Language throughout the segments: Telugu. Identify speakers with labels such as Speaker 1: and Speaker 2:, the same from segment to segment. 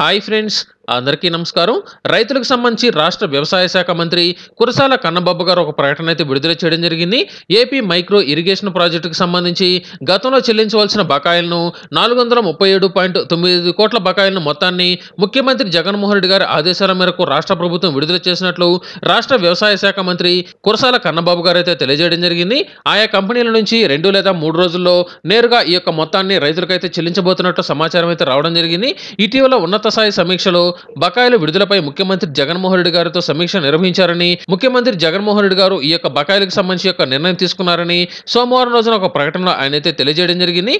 Speaker 1: Hi friends, అందరికీ నమస్కారం రైతులకు సంబంధించి రాష్ట్ర వ్యవసాయ శాఖ మంత్రి కురసాల కన్నబాబు గారు ఒక ప్రకటన అయితే విడుదల చేయడం జరిగింది ఏపీ మైక్రో ఇరిగేషన్ ప్రాజెక్టుకు సంబంధించి గతంలో చెల్లించవలసిన బకాయిలను నాలుగు వందల ముప్పై ఏడు పాయింట్ తొమ్మిది కోట్ల బకాయిలను మొత్తాన్ని ముఖ్యమంత్రి జగన్మోహన్ రెడ్డి గారి ఆదేశాల మేరకు రాష్ట్ర ప్రభుత్వం విడుదల చేసినట్లు రాష్ట్ర వ్యవసాయ శాఖ మంత్రి కురసాల కన్నబాబు గారు అయితే తెలియజేయడం జరిగింది ఆయా కంపెనీల నుంచి రెండు లేదా మూడు రోజుల్లో నేరుగా ఈ యొక్క మొత్తాన్ని రైతులకైతే చెల్లించబోతున్నట్లు సమాచారం అయితే రావడం జరిగింది ఇటీవల ఉన్నత స్థాయి సమీక్షలో బకాయిల విడుదలపై ముఖ్యమంత్రి జగన్మోహన్ రెడ్డి గారితో సమీక్ష నిర్వహించారని ముఖ్యమంత్రి జగన్మోహన్ రెడ్డి గారు ఈ యొక్క బకాయిలకు సంబంధించి యొక్క నిర్ణయం తీసుకున్నారని సోమవారం రోజున ఒక ప్రకటనలో ఆయనైతే తెలియజేయడం జరిగింది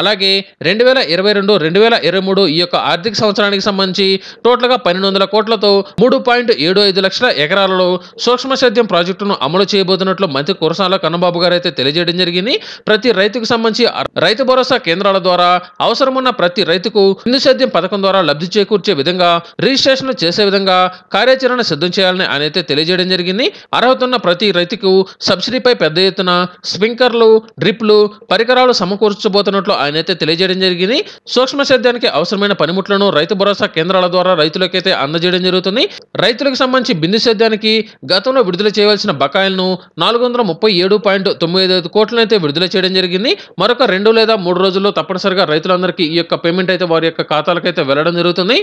Speaker 1: అలాగే రెండు వేల ఇరవై రెండు రెండు వేల ఇరవై మూడు ఈ యొక్క ఆర్థిక సంవత్సరానికి సంబంధించి టోటల్గా పన్నెండు వందల కోట్లతో మూడు పాయింట్ ఏడు ఐదు లక్షల ఎకరాలలో సూక్ష్మ సేద్యం ప్రాజెక్టును అమలు చేయబోతున్నట్లు మంత్రి కురసాల కన్నబాబు గారు అయితే తెలియజేయడం జరిగింది ప్రతి రైతుకు సంబంధించి రైతు భరోసా కేంద్రాల ద్వారా అవసరమున్న ప్రతి రైతుకు ఇందు సేద్యం పథకం ద్వారా లబ్ధి చేకూర్చే విధంగా రిజిస్ట్రేషన్లు చేసే విధంగా కార్యాచరణ సిద్ధం చేయాలని ఆయన అయితే తెలియజేయడం జరిగింది అర్హత ఉన్న ప్రతి రైతుకు సబ్సిడీపై పెద్ద ఎత్తున స్ప్రింకర్లు డ్రిప్లు పరికరాలు సమకూర్చబోతున్నట్లు ఆయన అయితే తెలియజేయడం జరిగింది సూక్ష్మ సేద్యానికి అవసరమైన పనిముట్లను రైతు భరోసా కేంద్రాల ద్వారా రైతులకైతే అందజేయడం జరుగుతుంది రైతులకు సంబంధించి బిందు సేద్యానికి గతంలో విడుదల చేయవలసిన బకాయిలను నాలుగు వందల ముప్పై ఏడు పాయింట్ తొమ్మిది ఐదు కోట్లను అయితే విడుదల చేయడం జరిగింది మరొక రెండు లేదా మూడు రోజుల్లో తప్పనిసరిగా రైతులందరికీ ఈ యొక్క పేమెంట్ అయితే వారి యొక్క ఖాతాలకైతే వెళ్ళడం జరుగుతుంది